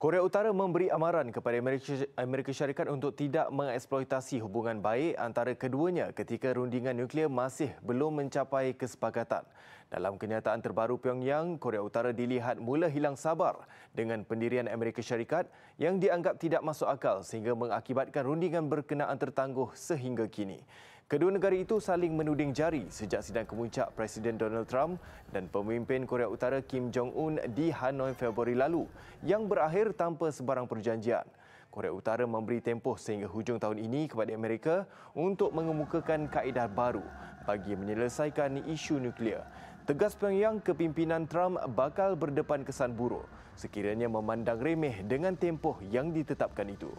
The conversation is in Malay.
Korea Utara memberi amaran kepada Amerika Syarikat untuk tidak mengeksploitasi hubungan baik antara keduanya ketika rundingan nuklear masih belum mencapai kesepakatan. Dalam kenyataan terbaru Pyongyang, Korea Utara dilihat mula hilang sabar dengan pendirian Amerika Syarikat yang dianggap tidak masuk akal sehingga mengakibatkan rundingan berkenaan tertangguh sehingga kini. Kedua negara itu saling menuding jari sejak sidang kemuncak Presiden Donald Trump dan pemimpin Korea Utara Kim Jong-un di Hanoi Februari lalu yang berakhir tanpa sebarang perjanjian. Korea Utara memberi tempoh sehingga hujung tahun ini kepada Amerika untuk mengemukakan kaedah baru bagi menyelesaikan isu nuklear. Tegas Pyongyang kepimpinan Trump bakal berdepan kesan buruk sekiranya memandang remeh dengan tempoh yang ditetapkan itu.